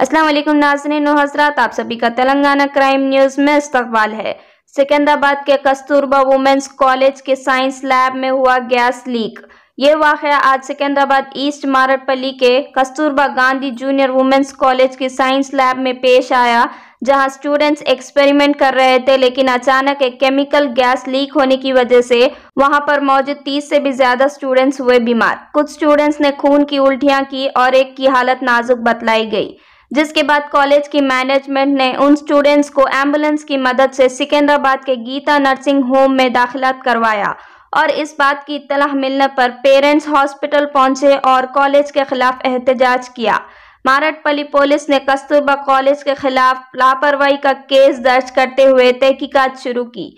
असलम नाजरीन हजरात आप सभी का तेलंगाना क्राइम न्यूज़ में इस्तकबाल है सिकंदराबाद के कस्तूरबा वुमेन्स कॉलेज के साइंस लैब में हुआ गैस लीक ये वाक़ आज सिकंदराबाद ईस्ट मारपली के Kasturba Gandhi junior women's college के साइंस लैब में पेश आया जहां स्टूडेंट्स एक्सपेरिमेंट कर रहे थे लेकिन अचानक एक केमिकल गैस लीक होने की वजह से वहां पर मौजूद 30 से भी ज्यादा स्टूडेंट्स हुए बीमार कुछ स्टूडेंट्स ने खून की उल्टियां की और एक की हालत नाजुक बतलाई गई जिसके बाद कॉलेज की मैनेजमेंट ने उन स्टूडेंट्स को एम्बुलेंस की मदद से सिकंदराबाद के गीता नर्सिंग होम में दाखिला करवाया और इस बात की इतला मिलने पर पेरेंट्स हॉस्पिटल पहुंचे और कॉलेज के खिलाफ एहतजाज किया मारटपली पुलिस ने कस्तूरबा कॉलेज के खिलाफ लापरवाही का केस दर्ज करते हुए तहकीकत शुरू की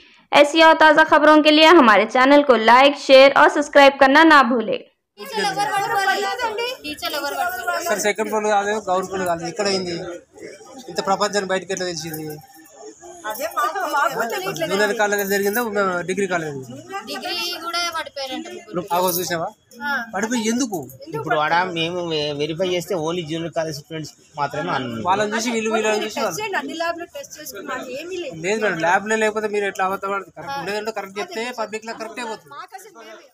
ऐसी और ताज़ा खबरों के लिए हमारे चैनल को लाइक शेयर और सब्सक्राइब करना ना भूलें సార్ సెకండ్ ఫ్లోర్ కాదు గ్రౌండ్ ఫ్లోర్ కాదు ఇక్కడ అయింది ఇంత ప్రపంచాన్ని బయటకు ఎట్లా తెలిసింది జూనియర్ కాలేజ్ జరిగిందా డిగ్రీ కాలేజ్ చూసావా పడిపోయి ఎందుకు ఇప్పుడు ఆడ మేము వెరిఫై చేస్తే ఓన్లీ జూనియర్ కాలేజ్ స్టూడెంట్స్ మాత్రమే వాళ్ళని చూసి వీళ్ళు వీళ్ళని చూసి లేదు మేడం ల్యాబ్లో లేకపోతే మీరు ఎట్లా అవుతాం కరెక్ట్ లేదంటే కరెక్ట్ చెప్తే పబ్లిక్ లో కరెక్ట్ అయిపోతుంది